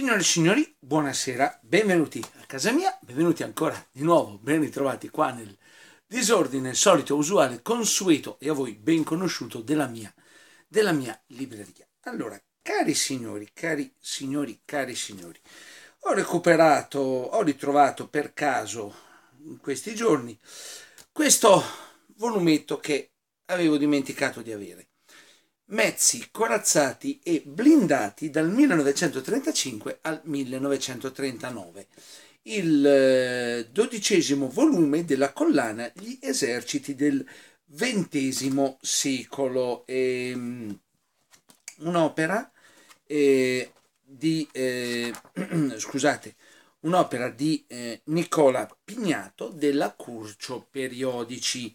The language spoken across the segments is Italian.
Signore e signori, buonasera, benvenuti a casa mia, benvenuti ancora di nuovo, ben ritrovati qua nel disordine solito, usuale, consueto e a voi ben conosciuto della mia, della mia libreria. Allora, cari signori, cari signori, cari signori, ho recuperato, ho ritrovato per caso in questi giorni questo volumetto che avevo dimenticato di avere mezzi corazzati e blindati dal 1935 al 1939, il eh, dodicesimo volume della collana Gli eserciti del XX secolo, ehm, un'opera eh, di, eh, scusate, un'opera di eh, Nicola Pignato della Curcio Periodici.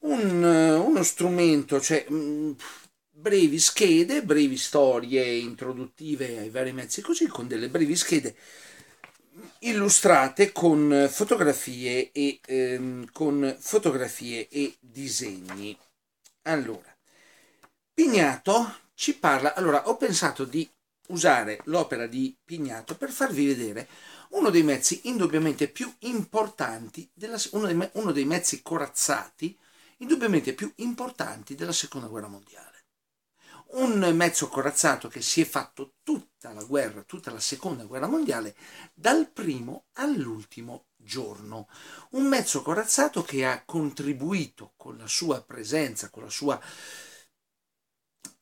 Un, eh, uno strumento, cioè, mm, brevi schede, brevi storie introduttive ai vari mezzi, così con delle brevi schede illustrate con fotografie e, ehm, con fotografie e disegni. Allora, Pignato ci parla, allora ho pensato di usare l'opera di Pignato per farvi vedere uno dei mezzi indubbiamente più importanti, della, uno, dei, uno dei mezzi corazzati indubbiamente più importanti della seconda guerra mondiale un mezzo corazzato che si è fatto tutta la guerra, tutta la seconda guerra mondiale, dal primo all'ultimo giorno. Un mezzo corazzato che ha contribuito con la sua presenza, con la sua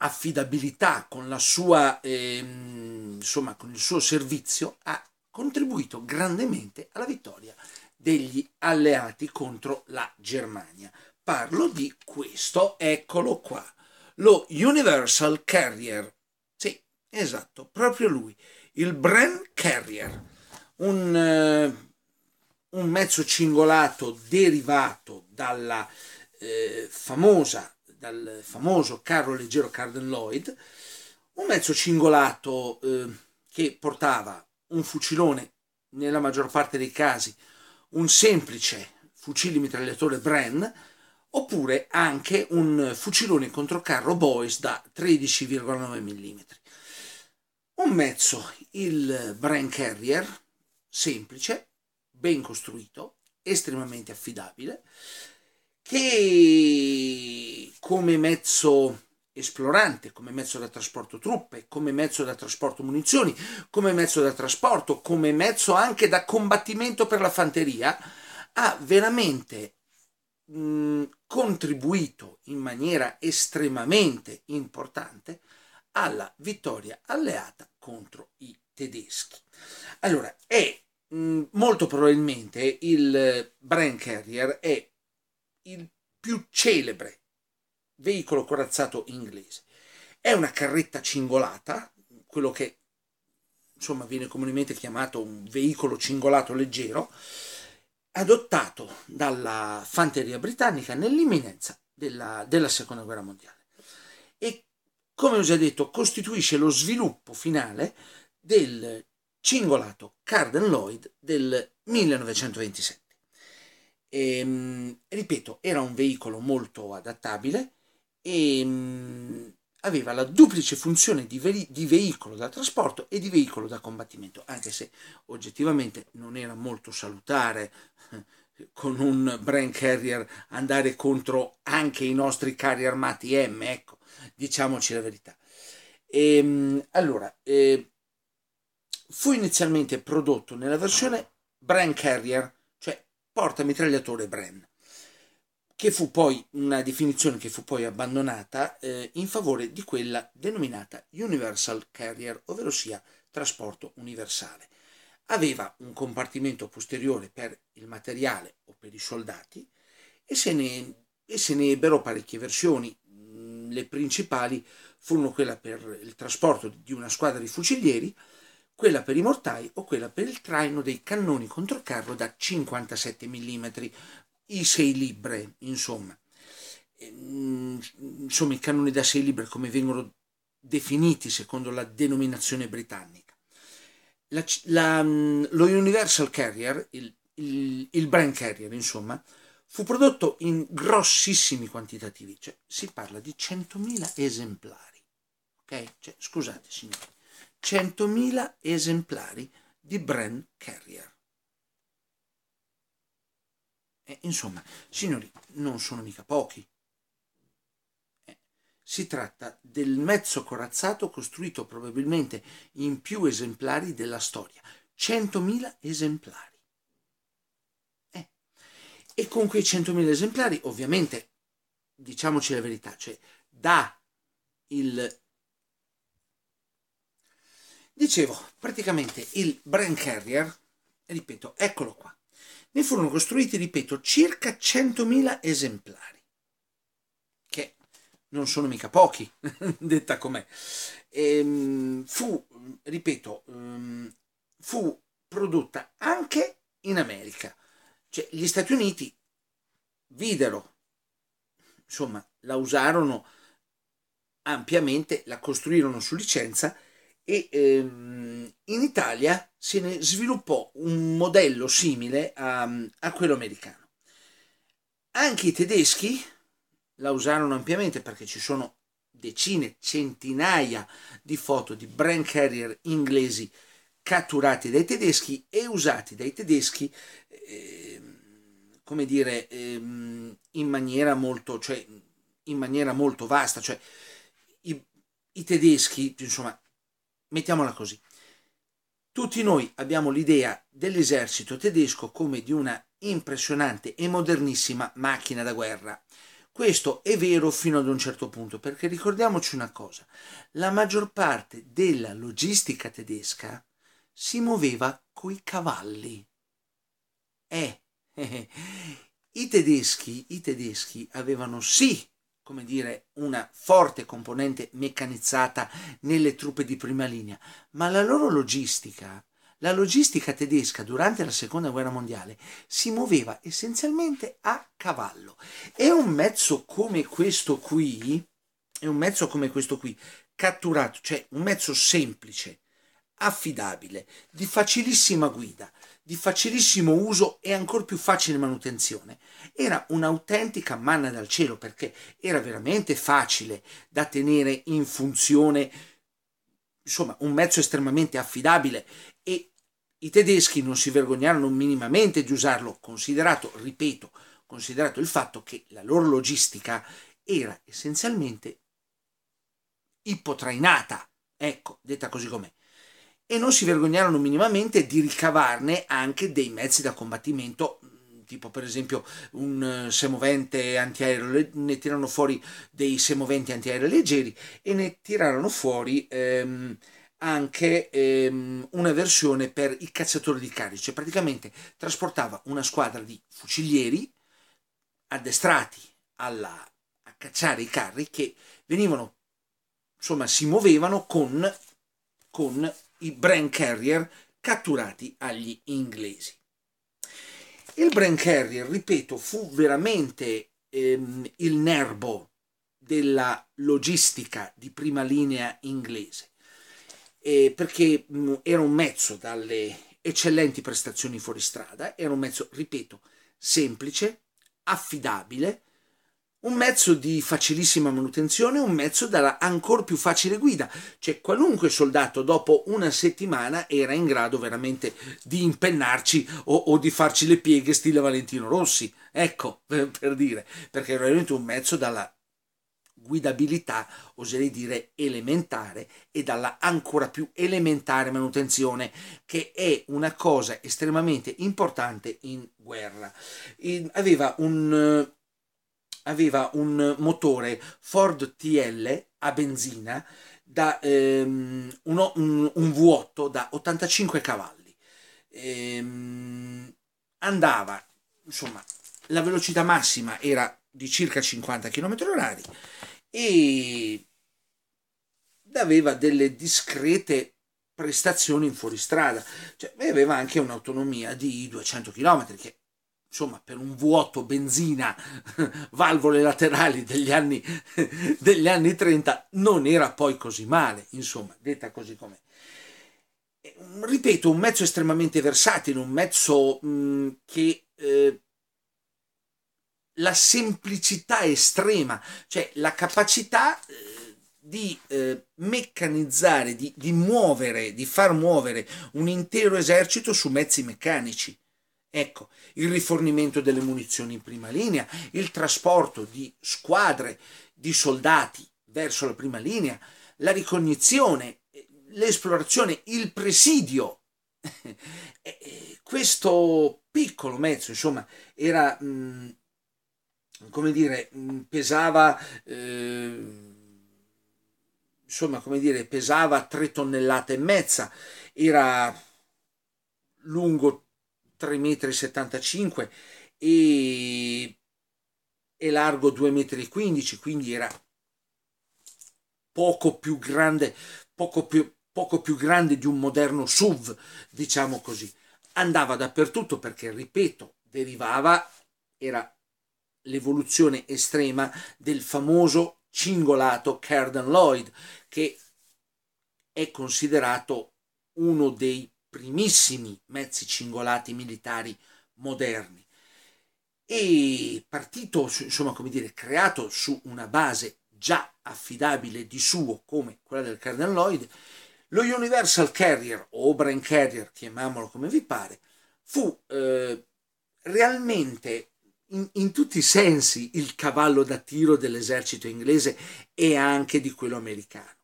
affidabilità, con, la sua, ehm, insomma, con il suo servizio, ha contribuito grandemente alla vittoria degli alleati contro la Germania. Parlo di questo, eccolo qua lo Universal Carrier. Sì, esatto, proprio lui, il Bren Carrier, un, eh, un mezzo cingolato derivato dalla eh, famosa, dal famoso carro leggero Carden Lloyd, un mezzo cingolato eh, che portava un fucilone, nella maggior parte dei casi un semplice fucile mitragliatore Bren, oppure anche un fucilone controcarro Boys da 13,9 mm. Un mezzo, il Brain Carrier, semplice, ben costruito, estremamente affidabile, che come mezzo esplorante, come mezzo da trasporto truppe, come mezzo da trasporto munizioni, come mezzo da trasporto, come mezzo anche da combattimento per la fanteria, ha veramente mh, mm, contribuito in maniera estremamente importante alla vittoria alleata contro i tedeschi. Allora, è mh, mm, molto probabilmente il Bren Carrier è il più celebre veicolo corazzato inglese. È una carretta cingolata, quello che insomma viene comunemente chiamato un veicolo cingolato leggero, adottato dalla fanteria britannica nell'imminenza della, della seconda guerra mondiale e come ho già detto costituisce lo sviluppo finale del cingolato Carden Lloyd del 1927. E, ehm, ripeto, era un veicolo molto adattabile e ehm, aveva la duplice funzione di, ve- di, veicolo da trasporto e di veicolo da combattimento, anche se oggettivamente non era molto salutare eh, con un brand carrier andare contro anche i nostri carri armati M, ecco, diciamoci la verità. E, ehm, allora, eh, fu inizialmente prodotto nella versione brand carrier, cioè porta mitragliatore brand, che fu poi una definizione che fu poi abbandonata eh, in favore di quella denominata Universal Carrier, ovvero sia trasporto universale. Aveva un compartimento posteriore per il materiale o per i soldati e se ne, e se ne ebbero parecchie versioni. Mm, le principali furono quella per il trasporto di una squadra di fucilieri, quella per i mortai o quella per il traino dei cannoni controcarro da 57 mm, i sei libre, insomma. Ehm, insomma, i canoni da sei libre come vengono definiti secondo la denominazione britannica. La, la, lo Universal Carrier, il, il, il brand carrier, insomma, fu prodotto in grossissimi quantitativi, cioè si parla di 100.000 esemplari. Ok? Cioè, scusate signori, 100.000 esemplari di brand carrier. Eh, insomma, signori, non sono mica pochi. Eh, si tratta del mezzo corazzato costruito probabilmente in più esemplari della storia, 100.000 esemplari. Eh. E con quei 100.000 esemplari, ovviamente, diciamoci la verità, cioè da il... Dicevo, praticamente il brand carrier, ripeto, eccolo qua, ne furono costruiti, ripeto, circa 100.000 esemplari, che non sono mica pochi, detta com'è. E, ehm, fu, ripeto, ehm, fu prodotta anche in America. Cioè, gli Stati Uniti videro, insomma, la usarono ampiamente, la costruirono su licenza e ehm, in Italia se ne sviluppò un modello simile a, a quello americano. Anche i tedeschi la usarono ampiamente perché ci sono decine, centinaia di foto di brand carrier inglesi catturati dai tedeschi e usati dai tedeschi, eh, come dire, eh, in, maniera molto, cioè, in maniera molto vasta. Cioè, i, i tedeschi, insomma, mettiamola così. Tutti noi abbiamo l'idea dell'esercito tedesco come di una impressionante e modernissima macchina da guerra. Questo è vero fino ad un certo punto, perché ricordiamoci una cosa, la maggior parte della logistica tedesca si muoveva coi cavalli. Eh, I, tedeschi, I tedeschi avevano sì come dire, una forte componente meccanizzata nelle truppe di prima linea, ma la loro logistica, la logistica tedesca durante la seconda guerra mondiale si muoveva essenzialmente a cavallo e un mezzo come questo qui, è un mezzo come questo qui, catturato, cioè un mezzo semplice, affidabile, di facilissima guida, di facilissimo uso e ancora più facile manutenzione. Era un'autentica manna dal cielo perché era veramente facile da tenere in funzione, insomma, un mezzo estremamente affidabile e i tedeschi non si vergognarono minimamente di usarlo, considerato, ripeto, considerato il fatto che la loro logistica era essenzialmente ipotrainata, ecco, detta così com'è e non si vergognarono minimamente di ricavarne anche dei mezzi da combattimento mm, tipo per esempio un eh, semovente antiaereo, ne tirarono fuori dei semoventi antiaereo leggeri e ne tirarono fuori ehm, anche ehm, una versione per i cacciatori di carice, cioè praticamente trasportava una squadra di fucilieri addestrati alla, a cacciare i carri che venivano, insomma, si muovevano con, con i Bren Carrier catturati agli inglesi. Il Bren Carrier, ripeto, fu veramente ehm, il nervo della logistica di prima linea inglese, eh, perché mh, mm, era un mezzo dalle eccellenti prestazioni fuoristrada, era un mezzo, ripeto, semplice, affidabile, un mezzo di facilissima manutenzione, un mezzo dalla ancora più facile guida, cioè qualunque soldato dopo una settimana era in grado veramente di impennarci o, o di farci le pieghe stile Valentino Rossi, ecco per, dire, perché era veramente un mezzo dalla guidabilità, oserei dire elementare, e dalla ancora più elementare manutenzione, che è una cosa estremamente importante in guerra. In, aveva un aveva un motore Ford TL a benzina da ehm, uno, un, un, vuoto da 85 cavalli. Ehm, andava, insomma, la velocità massima era di circa 50 km h e aveva delle discrete prestazioni in fuoristrada, cioè aveva anche un'autonomia di 200 km che insomma, per un vuoto benzina, valvole laterali degli anni, degli anni 30, non era poi così male, insomma, detta così com'è. Ripeto, un mezzo estremamente versatile, un mezzo mh, mm, che eh, la semplicità estrema, cioè la capacità eh, di eh, meccanizzare, di, di muovere, di far muovere un intero esercito su mezzi meccanici Ecco, il rifornimento delle munizioni in prima linea, il trasporto di squadre di soldati verso la prima linea, la ricognizione, l'esplorazione, il presidio. Questo piccolo mezzo, insomma, era, mm, come dire, mm, pesava... Eh, insomma, come dire, pesava 3 tonnellate e mezza, era lungo 3,75 m e, e largo 2,15 m, quindi era poco più grande, poco più, poco più grande di un moderno SUV, diciamo così. Andava dappertutto perché, ripeto, derivava, era l'evoluzione estrema del famoso cingolato Cardan Lloyd, che è considerato uno dei primissimi mezzi cingolati militari moderni. E partito, insomma, come dire, creato su una base già affidabile di suo, come quella del Cardinal Lloyd, lo Universal Carrier o Brain Carrier, chiamiamolo come vi pare, fu eh, realmente in, in, tutti i sensi il cavallo da tiro dell'esercito inglese e anche di quello americano.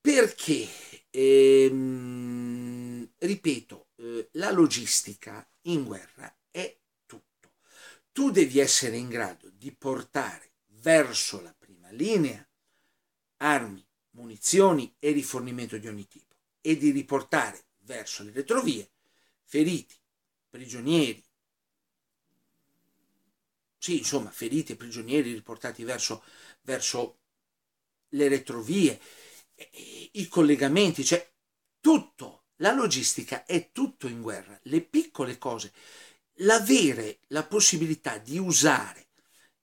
Perché? Ehm, ripeto, eh, la logistica in guerra è tutto. Tu devi essere in grado di portare verso la prima linea armi, munizioni e rifornimento di ogni tipo e di riportare verso le retrovie feriti, prigionieri, sì, insomma, feriti e prigionieri riportati verso, verso le retrovie, i collegamenti, cioè tutto la logistica è tutto in guerra, le piccole cose. L'avere la possibilità di usare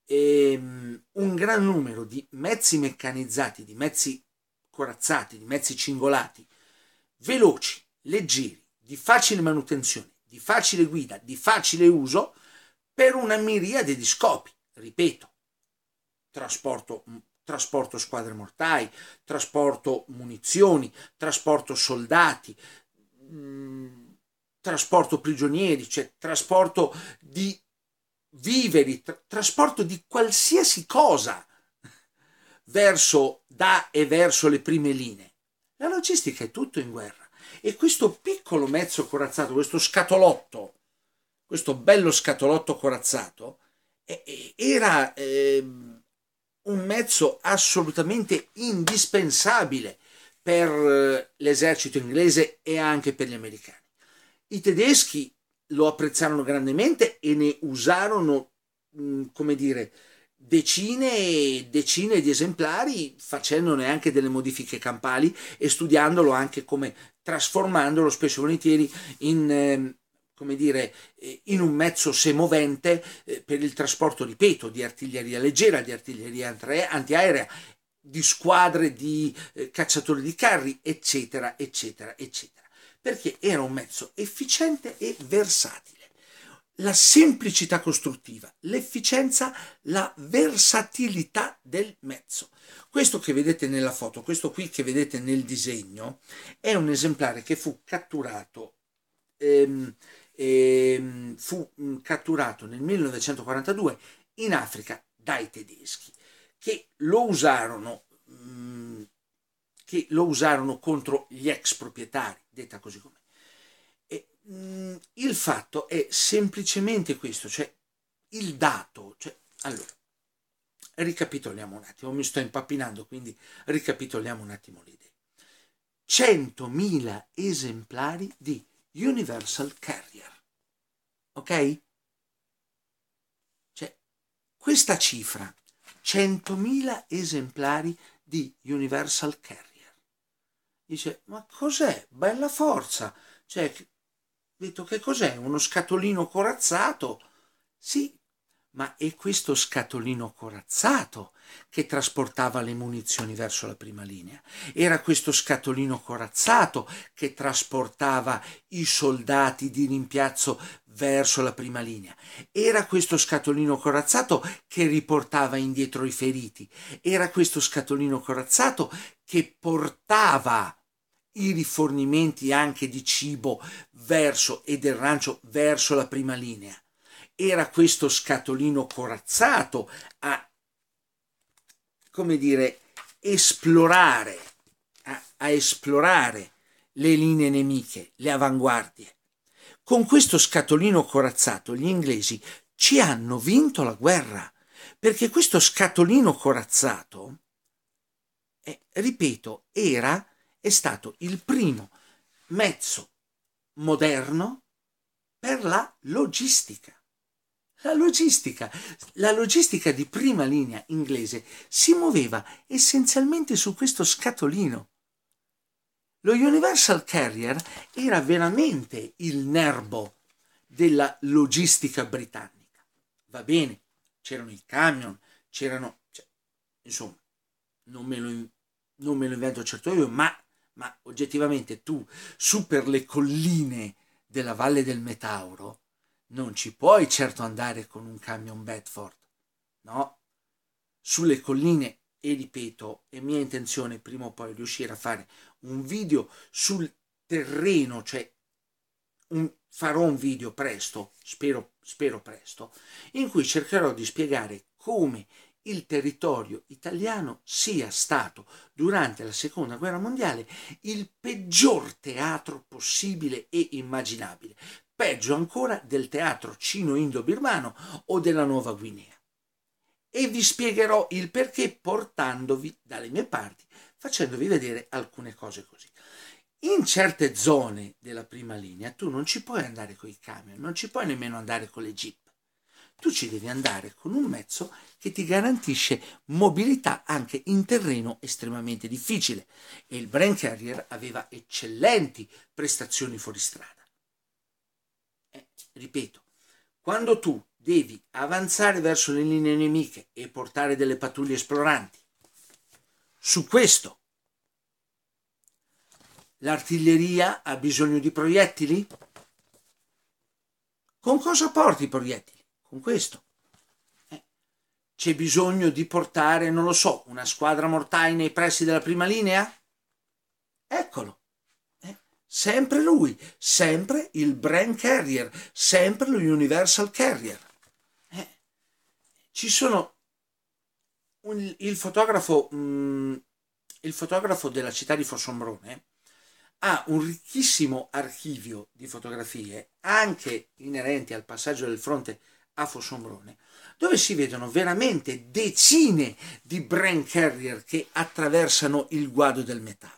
ehm, un gran numero di mezzi meccanizzati, di mezzi corazzati, di mezzi cingolati, veloci, leggeri, di facile manutenzione, di facile guida, di facile uso, per una miriade di scopi, ripeto, trasporto, mm, trasporto squadre mortai, trasporto munizioni, trasporto soldati, Mm, trasporto prigionieri, c'è cioè trasporto di viveri, tra- trasporto di qualsiasi cosa verso, da e verso le prime linee. La logistica è tutto in guerra e questo piccolo mezzo corazzato, questo scatolotto, questo bello scatolotto corazzato, era eh, un mezzo assolutamente indispensabile per eh, l'esercito inglese e anche per gli americani. I tedeschi lo apprezzarono grandemente e ne usarono, mm, come dire, decine e decine di esemplari facendone anche delle modifiche campali e studiandolo anche come trasformandolo spesso e volentieri in ehm, come dire, eh, in un mezzo semovente eh, per il trasporto, ripeto, di artiglieria leggera, di artiglieria antiaerea di squadre di eh, cacciatori di carri, eccetera, eccetera, eccetera, perché era un mezzo efficiente e versatile. La semplicità costruttiva, l'efficienza, la versatilità del mezzo. Questo che vedete nella foto, questo qui che vedete nel disegno, è un esemplare che fu catturato, ehm, ehm, fu mm, catturato nel 1942 in Africa dai tedeschi che lo usarono, mm, che lo usarono contro gli ex proprietari, detta così com'è. E, mh, mm, il fatto è semplicemente questo, cioè il dato, cioè, allora, ricapitoliamo un attimo, mi sto impappinando, quindi ricapitoliamo un attimo l'idea. 100.000 esemplari di Universal Carrier. Ok? Cioè, questa cifra 100.000 esemplari di Universal Carrier. Dice, ma cos'è? Bella forza! Cioè, detto che cos'è? Uno scatolino corazzato? Sì, ma è questo scatolino corazzato che trasportava le munizioni verso la prima linea? Era questo scatolino corazzato che trasportava i soldati di rimpiazzo verso la prima linea? Era questo scatolino corazzato che riportava indietro i feriti? Era questo scatolino corazzato che portava i rifornimenti anche di cibo verso e del rancio verso la prima linea? era questo scatolino corazzato a, come dire, esplorare, a, a esplorare le linee nemiche, le avanguardie. Con questo scatolino corazzato gli inglesi ci hanno vinto la guerra, perché questo scatolino corazzato, eh, ripeto, era, è stato il primo mezzo moderno per la logistica. La logistica, la logistica di prima linea inglese si muoveva essenzialmente su questo scatolino. Lo Universal Carrier era veramente il nervo della logistica britannica. Va bene, c'erano i camion, c'erano... Cioè, insomma, non me, lo, non me lo invento certo io, ma, ma oggettivamente tu su per le colline della Valle del Metauro non ci puoi certo andare con un camion Bedford. No, sulle colline e ripeto, è mia intenzione prima o poi riuscire a fare un video sul terreno, cioè un, farò un video presto, spero, spero presto, in cui cercherò di spiegare come il territorio italiano sia stato durante la seconda guerra mondiale il peggior teatro possibile e immaginabile peggio ancora del teatro cino-indo-birmano o della Nuova Guinea. E vi spiegherò il perché portandovi dalle mie parti, facendovi vedere alcune cose così. In certe zone della prima linea tu non ci puoi andare con i camion, non ci puoi nemmeno andare con le jeep. Tu ci devi andare con un mezzo che ti garantisce mobilità anche in terreno estremamente difficile e il Brain Carrier aveva eccellenti prestazioni fuoristrada. Ripeto, quando tu devi avanzare verso le linee nemiche e portare delle pattuglie esploranti, su questo l'artiglieria ha bisogno di proiettili? Con cosa porti i proiettili? Con questo. Eh. C'è bisogno di portare, non lo so, una squadra mortai nei pressi della prima linea? Eccolo. Sempre lui, sempre il brand carrier, sempre l'universal carrier. Eh, ci sono un, il, fotografo, mh, mm, il fotografo della città di Fossombrone ha un ricchissimo archivio di fotografie, anche inerenti al passaggio del fronte a Fossombrone, dove si vedono veramente decine di brand carrier che attraversano il guado del Metauro.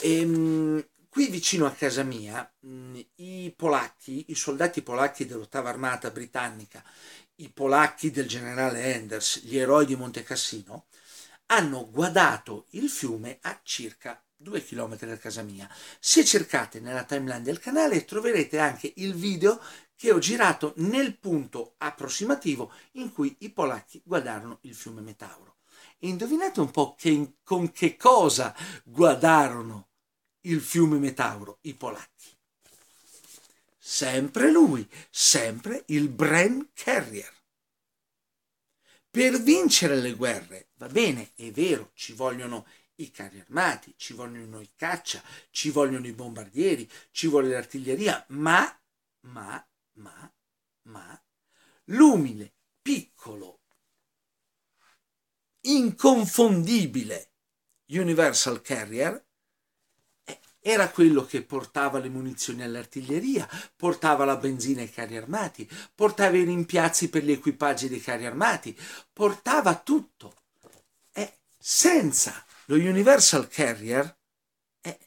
E, ehm, Qui vicino a casa mia mm, i polacchi, i soldati polacchi dell'ottava armata britannica, i polacchi del generale Enders, gli eroi di Monte Cassino, hanno guardato il fiume a circa 2 km da casa mia. Se cercate nella timeline del canale troverete anche il video che ho girato nel punto approssimativo in cui i polacchi guardarono il fiume Metauro. E indovinate un po' che, con che cosa guardarono il fiume Metauro, i polacchi. Sempre lui, sempre il Bren Carrier. Per vincere le guerre, va bene, è vero, ci vogliono i carri armati, ci vogliono i caccia, ci vogliono i bombardieri, ci vuole l'artiglieria, ma, ma, ma, ma, l'umile, piccolo, inconfondibile Universal Carrier era quello che portava le munizioni all'artiglieria, portava la benzina ai carri armati, portava i rimpiazzi per gli equipaggi dei carri armati, portava tutto. E senza lo Universal Carrier, eh,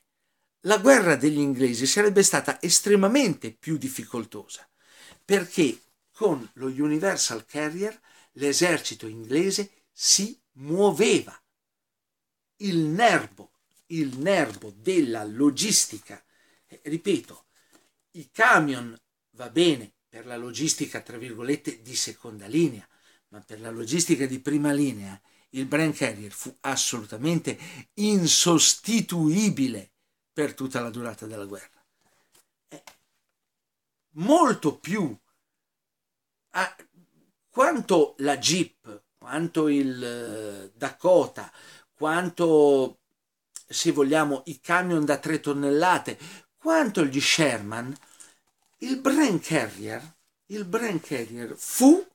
la guerra degli inglesi sarebbe stata estremamente più difficoltosa, perché con lo Universal Carrier l'esercito inglese si muoveva. Il nervo il nervo della logistica. ripeto, i camion va bene per la logistica, tra virgolette, di seconda linea, ma per la logistica di prima linea il brand carrier fu assolutamente insostituibile per tutta la durata della guerra. Eh, molto più a, quanto la Jeep, quanto il eh, Dakota, quanto se vogliamo, i camion da 3 tonnellate, quanto gli Sherman, il Brain Carrier, il Brain Carrier fu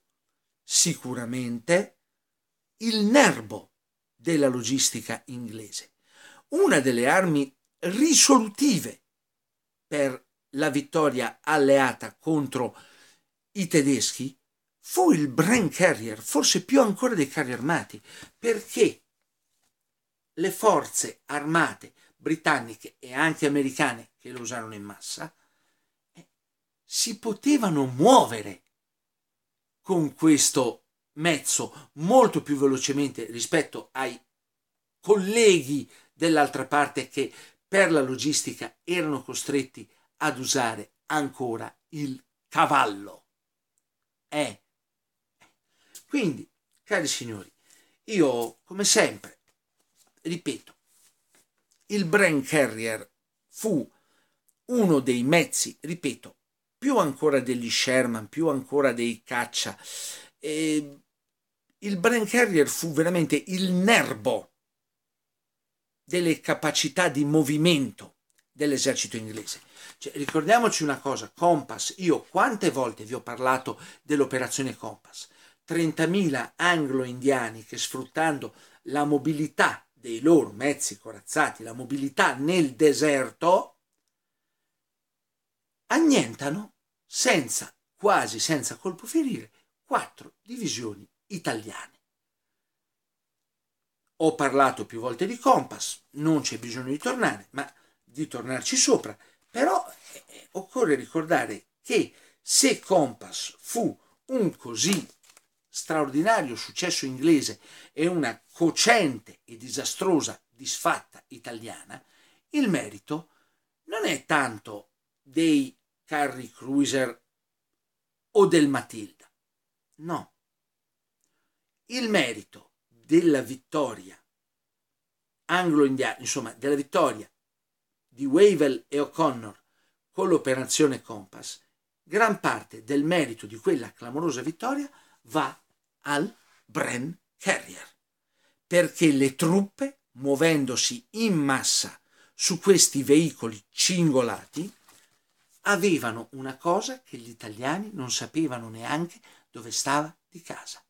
sicuramente il nervo della logistica inglese, una delle armi risolutive per la vittoria alleata contro i tedeschi fu il Brain Carrier, forse più ancora dei carri armati, perché le forze armate britanniche e anche americane che lo usarono in massa, eh, si potevano muovere con questo mezzo molto più velocemente rispetto ai colleghi dell'altra parte che per la logistica erano costretti ad usare ancora il cavallo. Eh. Quindi, cari signori, io come sempre ripeto, il Brain Carrier fu uno dei mezzi, ripeto, più ancora degli Sherman, più ancora dei caccia. E il Brain Carrier fu veramente il nervo delle capacità di movimento dell'esercito inglese. Cioè, ricordiamoci una cosa, Compass, io quante volte vi ho parlato dell'operazione Compass? 30.000 anglo-indiani che sfruttando la mobilità dei loro mezzi corazzati, la mobilità nel deserto, annientano senza, quasi senza colpo ferire, quattro divisioni italiane. Ho parlato più volte di Compass, non c'è bisogno di tornare, ma di tornarci sopra, però eh, eh occorre ricordare che se Compass fu un così straordinario successo inglese e una cocente e disastrosa disfatta italiana, il merito non è tanto dei carri cruiser o del Matilda. No. Il merito della vittoria anglo-indiana, insomma, della vittoria di Wavell e O'Connor con l'operazione Compass, gran parte del merito di quella clamorosa vittoria va al Bren Carrier perché le truppe, muovendosi in massa su questi veicoli cingolati, avevano una cosa che gli italiani non sapevano neanche dove stava di casa.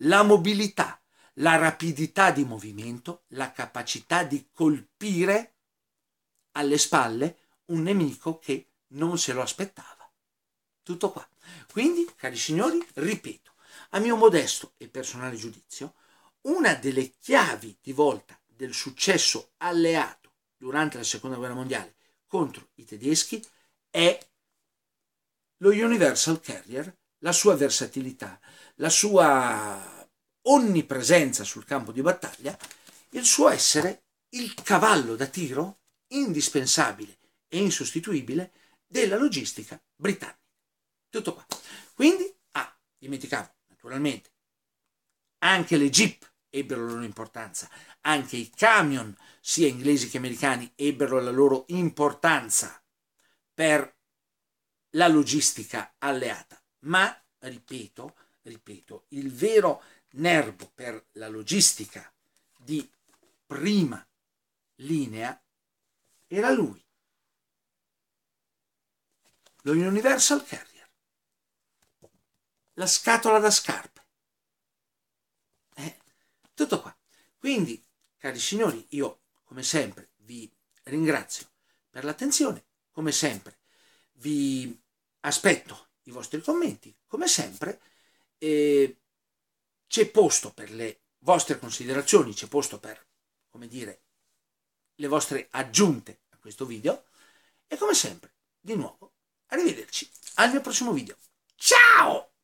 La mobilità, la rapidità di movimento, la capacità di colpire alle spalle un nemico che non se lo aspettava. Tutto qua. Quindi, cari signori, ripeto, a mio modesto e personale giudizio, una delle chiavi di volta del successo alleato durante la seconda guerra mondiale contro i tedeschi è lo Universal Carrier, la sua versatilità, la sua onnipresenza sul campo di battaglia, il suo essere il cavallo da tiro indispensabile e insostituibile della logistica britannica. Tutto qua. Quindi, ah, dimenticavo, naturalmente, anche le jeep ebbero la loro importanza, anche i camion, sia inglesi che americani, ebbero la loro importanza per la logistica alleata. Ma, ripeto, ripeto, il vero nervo per la logistica di prima linea era lui, lo Universal Carrier, la scatola da scarpe. Tutto qua. Quindi, cari signori, io come sempre vi ringrazio per l'attenzione, come sempre vi aspetto i vostri commenti, come sempre eh, c'è posto per le vostre considerazioni, c'è posto per, come dire, le vostre aggiunte a questo video e come sempre, di nuovo, arrivederci al mio prossimo video. Ciao!